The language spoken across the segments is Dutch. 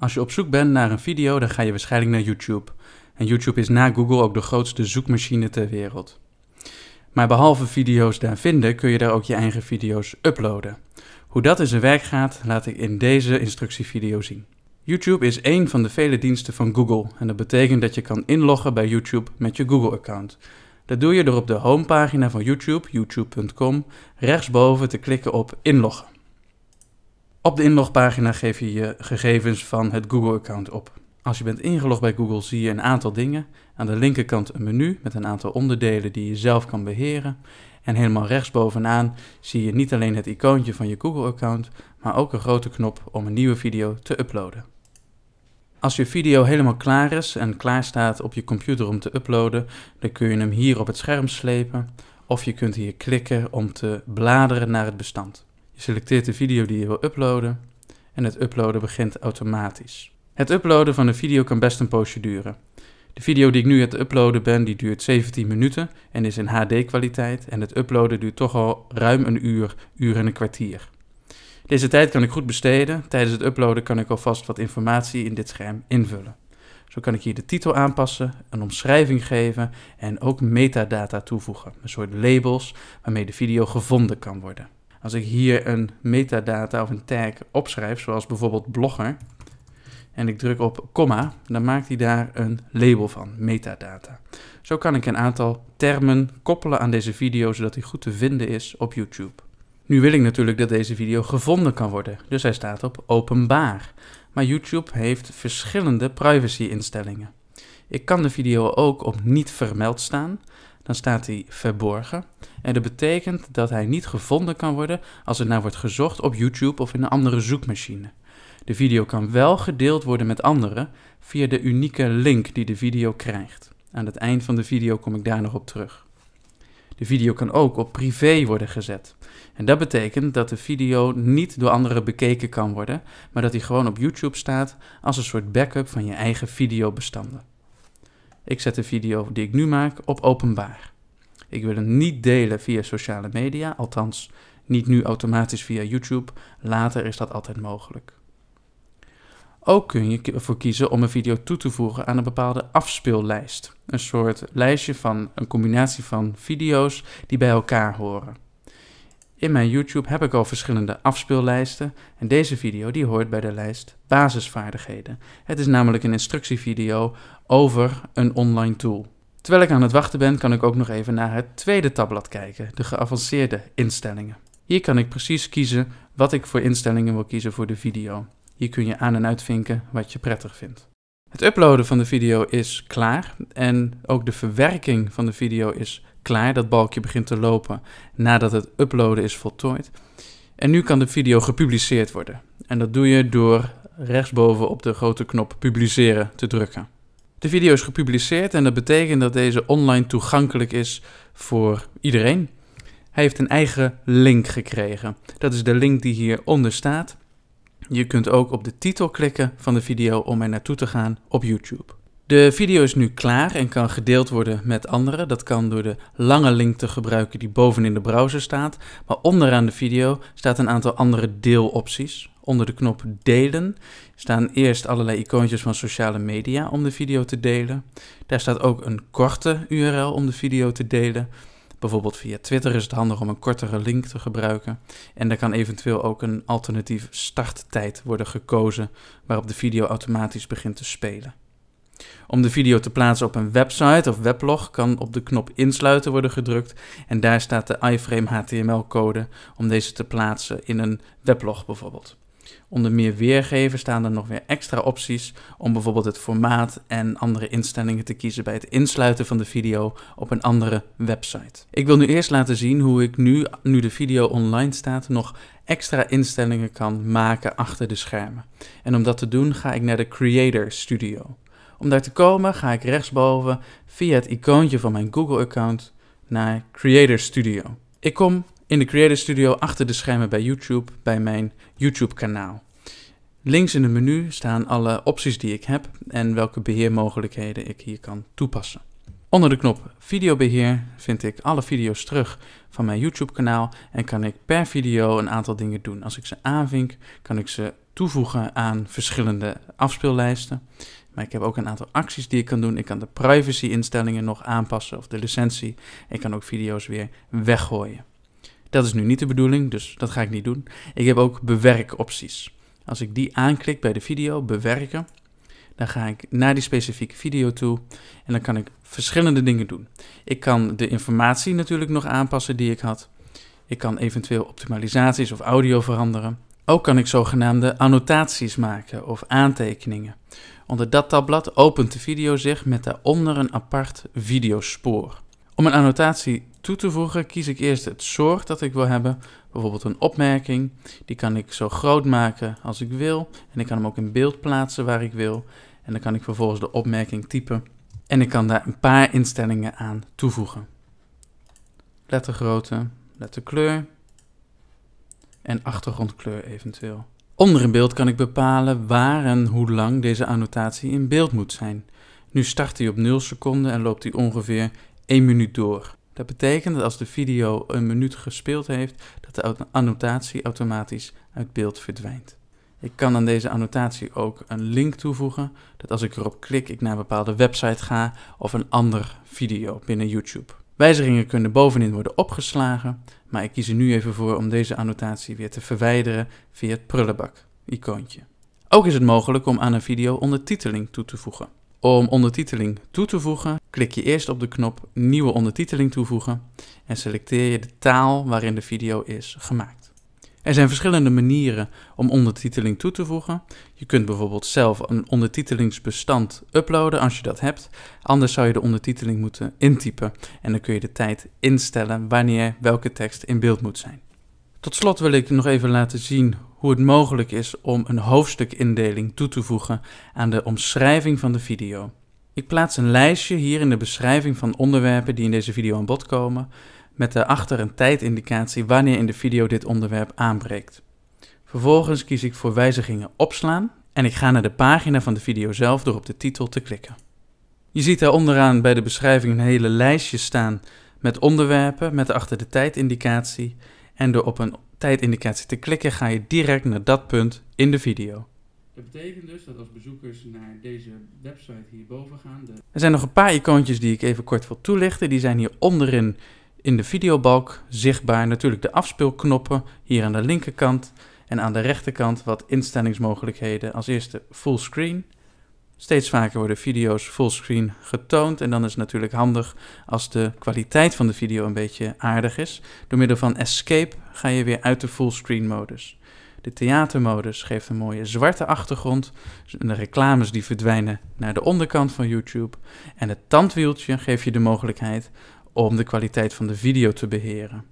Als je op zoek bent naar een video, dan ga je waarschijnlijk naar YouTube. En YouTube is na Google ook de grootste zoekmachine ter wereld. Maar behalve video's daar vinden, kun je daar ook je eigen video's uploaden. Hoe dat in zijn werk gaat, laat ik in deze instructievideo zien. YouTube is één van de vele diensten van Google en dat betekent dat je kan inloggen bij YouTube met je Google-account. Dat doe je door op de homepagina van YouTube, youtube.com, rechtsboven te klikken op inloggen. Op de inlogpagina geef je je gegevens van het Google-account op. Als je bent ingelogd bij Google zie je een aantal dingen. Aan de linkerkant een menu met een aantal onderdelen die je zelf kan beheren. En helemaal rechtsbovenaan zie je niet alleen het icoontje van je Google-account, maar ook een grote knop om een nieuwe video te uploaden. Als je video helemaal klaar is en klaar staat op je computer om te uploaden, dan kun je hem hier op het scherm slepen of je kunt hier klikken om te bladeren naar het bestand. Je selecteert de video die je wil uploaden en het uploaden begint automatisch. Het uploaden van de video kan best een poosje duren. De video die ik nu aan het uploaden ben, die duurt 17 minuten en is in HD-kwaliteit en het uploaden duurt toch al ruim een uur, uur en een kwartier. Deze tijd kan ik goed besteden. Tijdens het uploaden kan ik alvast wat informatie in dit scherm invullen. Zo kan ik hier de titel aanpassen, een omschrijving geven en ook metadata toevoegen, een soort labels waarmee de video gevonden kan worden. Als ik hier een metadata of een tag opschrijf, zoals bijvoorbeeld blogger, en ik druk op komma, dan maakt hij daar een label van, metadata. Zo kan ik een aantal termen koppelen aan deze video, zodat hij goed te vinden is op YouTube. Nu wil ik natuurlijk dat deze video gevonden kan worden, dus hij staat op openbaar. Maar YouTube heeft verschillende privacy-instellingen. Ik kan de video ook op niet vermeld staan, dan staat hij verborgen. En dat betekent dat hij niet gevonden kan worden als er naar wordt gezocht op YouTube of in een andere zoekmachine. De video kan wel gedeeld worden met anderen via de unieke link die de video krijgt. Aan het eind van de video kom ik daar nog op terug. De video kan ook op privé worden gezet. En dat betekent dat de video niet door anderen bekeken kan worden, maar dat hij gewoon op YouTube staat als een soort backup van je eigen videobestanden. Ik zet de video die ik nu maak op openbaar. Ik wil hem niet delen via sociale media, althans niet nu automatisch via YouTube. Later is dat altijd mogelijk. Ook kun je ervoor kiezen om een video toe te voegen aan een bepaalde afspeellijst. Een soort lijstje van een combinatie van video's die bij elkaar horen. In mijn YouTube heb ik al verschillende afspeellijsten en deze video die hoort bij de lijst basisvaardigheden. Het is namelijk een instructievideo over een online tool. Terwijl ik aan het wachten ben, kan ik ook nog even naar het tweede tabblad kijken, de geavanceerde instellingen. Hier kan ik precies kiezen wat ik voor instellingen wil kiezen voor de video. Hier kun je aan en uitvinken wat je prettig vindt. Het uploaden van de video is klaar en ook de verwerking van de video is klaar. Dat balkje begint te lopen nadat het uploaden is voltooid. En nu kan de video gepubliceerd worden. En dat doe je door rechtsboven op de grote knop publiceren te drukken. De video is gepubliceerd en dat betekent dat deze online toegankelijk is voor iedereen. Hij heeft een eigen link gekregen. Dat is de link die hieronder staat. Je kunt ook op de titel klikken van de video om er naartoe te gaan op YouTube. De video is nu klaar en kan gedeeld worden met anderen. Dat kan door de lange link te gebruiken die bovenin de browser staat. Maar onderaan de video staat een aantal andere deelopties. Onder de knop delen staan eerst allerlei icoontjes van sociale media om de video te delen. Daar staat ook een korte URL om de video te delen. Bijvoorbeeld via Twitter is het handig om een kortere link te gebruiken. En er kan eventueel ook een alternatief starttijd worden gekozen waarop de video automatisch begint te spelen. Om de video te plaatsen op een website of weblog kan op de knop insluiten worden gedrukt en daar staat de iframe HTML-code om deze te plaatsen in een weblog bijvoorbeeld. Onder meer weergeven staan er nog weer extra opties om bijvoorbeeld het formaat en andere instellingen te kiezen bij het insluiten van de video op een andere website. Ik wil nu eerst laten zien hoe ik nu, nu de video online staat, nog extra instellingen kan maken achter de schermen. En om dat te doen ga ik naar de Creator Studio. Om daar te komen ga ik rechtsboven via het icoontje van mijn Google-account naar Creator Studio. Ik kom in de Creator Studio achter de schermen bij YouTube, bij mijn YouTube-kanaal. Links in het menu staan alle opties die ik heb en welke beheermogelijkheden ik hier kan toepassen. Onder de knop videobeheer vind ik alle video's terug van mijn YouTube kanaal en kan ik per video een aantal dingen doen. Als ik ze aanvink, kan ik ze toevoegen aan verschillende afspeellijsten. Maar ik heb ook een aantal acties die ik kan doen. Ik kan de privacy-instellingen nog aanpassen of de licentie. Ik kan ook video's weer weggooien. Dat is nu niet de bedoeling, dus dat ga ik niet doen. Ik heb ook bewerkopties. Als ik die aanklik bij de video, bewerken, dan ga ik naar die specifieke video toe en dan kan ik verschillende dingen doen. Ik kan de informatie natuurlijk nog aanpassen die ik had. Ik kan eventueel optimalisaties of audio veranderen. Ook kan ik zogenaamde annotaties maken of aantekeningen. Onder dat tabblad opent de video zich met daaronder een apart videospoor. Om een annotatie toe te voegen kies ik eerst het soort dat ik wil hebben, bijvoorbeeld een opmerking. Die kan ik zo groot maken als ik wil en ik kan hem ook in beeld plaatsen waar ik wil. En dan kan ik vervolgens de opmerking typen en ik kan daar een paar instellingen aan toevoegen. Lettergrootte, letterkleur en achtergrondkleur eventueel. Onder in beeld kan ik bepalen waar en hoe lang deze annotatie in beeld moet zijn. Nu start hij op 0 seconden en loopt hij ongeveer 1 minuut door. Dat betekent dat als de video een minuut gespeeld heeft, dat de annotatie automatisch uit beeld verdwijnt. Ik kan aan deze annotatie ook een link toevoegen, dat als ik erop klik ik naar een bepaalde website ga of een ander video binnen YouTube. Wijzigingen kunnen bovenin worden opgeslagen maar ik kies er nu even voor om deze annotatie weer te verwijderen via het prullenbak-icoontje. Ook is het mogelijk om aan een video ondertiteling toe te voegen. Om ondertiteling toe te voegen, klik je eerst op de knop Nieuwe ondertiteling toevoegen en selecteer je de taal waarin de video is gemaakt. Er zijn verschillende manieren om ondertiteling toe te voegen. Je kunt bijvoorbeeld zelf een ondertitelingsbestand uploaden als je dat hebt. Anders zou je de ondertiteling moeten intypen en dan kun je de tijd instellen wanneer welke tekst in beeld moet zijn. Tot slot wil ik nog even laten zien hoe het mogelijk is om een hoofdstukindeling toe te voegen aan de omschrijving van de video. Ik plaats een lijstje hier in de beschrijving van onderwerpen die in deze video aan bod komen met daarachter een tijdindicatie wanneer in de video dit onderwerp aanbreekt. Vervolgens kies ik voor wijzigingen opslaan en ik ga naar de pagina van de video zelf door op de titel te klikken. Je ziet daar onderaan bij de beschrijving een hele lijstje staan met onderwerpen met achter de tijdindicatie en door op een tijdindicatie te klikken ga je direct naar dat punt in de video. Dat betekent dus dat als bezoekers naar deze website hierboven gaan... De... Er zijn nog een paar icoontjes die ik even kort wil toelichten. Die zijn hier onderin in de videobalk zichtbaar natuurlijk de afspeelknoppen hier aan de linkerkant en aan de rechterkant wat instellingsmogelijkheden. Als eerste fullscreen. Steeds vaker worden video's fullscreen getoond en dan is het natuurlijk handig als de kwaliteit van de video een beetje aardig is. Door middel van escape ga je weer uit de fullscreen modus. De theatermodus geeft een mooie zwarte achtergrond. De reclames die verdwijnen naar de onderkant van YouTube. En het tandwieltje geeft je de mogelijkheid om de kwaliteit van de video te beheren.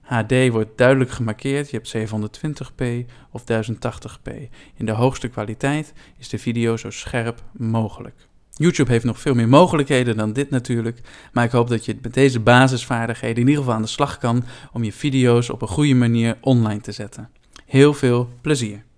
HD wordt duidelijk gemarkeerd, je hebt 720p of 1080p. In de hoogste kwaliteit is de video zo scherp mogelijk. YouTube heeft nog veel meer mogelijkheden dan dit natuurlijk, maar ik hoop dat je met deze basisvaardigheden in ieder geval aan de slag kan om je video's op een goede manier online te zetten. Heel veel plezier!